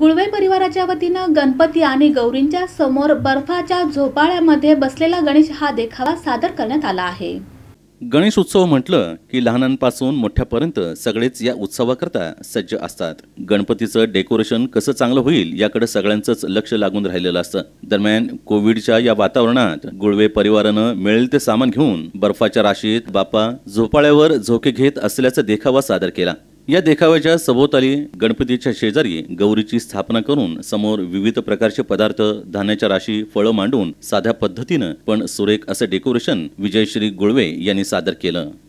गुळवे परिवाराच्या वतीनं गणपती आणि गौरींच्या समोर बर्फाच्या झोपाळ्यामध्ये बसलेला गणेश हा देखावा सादर करण्यात आला आहे गणेश उत्सव म्हटलं की लहानांपासून मोठ्यापर्यंत सगळेच या उत्सवाकरता सज्ज असतात गणपतीचं डेकोरेशन कसं चांगलं होईल याकडे सगळ्यांचंच लक्ष लागून राहिलेलं असतं दरम्यान कोविडच्या या वातावरणात गुळवे परिवारानं मिळेल ते सामान घेऊन बर्फाच्या राशीत बापा झोपाळ्यावर झोके घेत असल्याचा देखावा सादर केला या देखाव्याच्या सभोवताली गणपतीच्या शेजारी गौरीची स्थापना करून समोर विविध प्रकारचे पदार्थ धान्याच्या राशी फळं मांडून साध्या पद्धतीनं पण सुरेख असं डेकोरेशन विजयश्री गुळवे यांनी सादर केलं